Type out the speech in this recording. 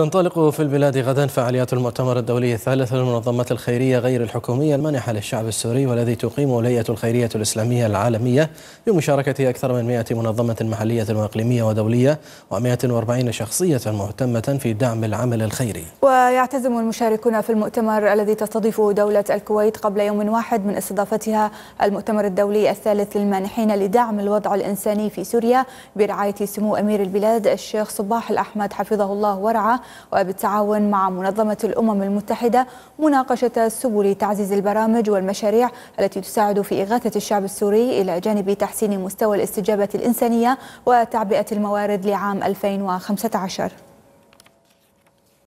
تنطلق في البلاد غدا فعاليات المؤتمر الدولي الثالث للمنظمات الخيرية غير الحكومية المانحة للشعب السوري والذي تقيمه الهيئه الخيرية الإسلامية العالمية بمشاركة أكثر من 100 منظمة محلية وإقليمية ودولية و140 شخصية مهتمة في دعم العمل الخيري ويعتزم المشاركون في المؤتمر الذي تستضيفه دولة الكويت قبل يوم واحد من استضافتها المؤتمر الدولي الثالث للمانحين لدعم الوضع الإنساني في سوريا برعاية سمو أمير البلاد الشيخ صباح الأحمد حفظه الله ورعاه وبالتعاون مع منظمة الأمم المتحدة مناقشة سبل تعزيز البرامج والمشاريع التي تساعد في إغاثة الشعب السوري إلى جانب تحسين مستوى الاستجابة الإنسانية وتعبئة الموارد لعام 2015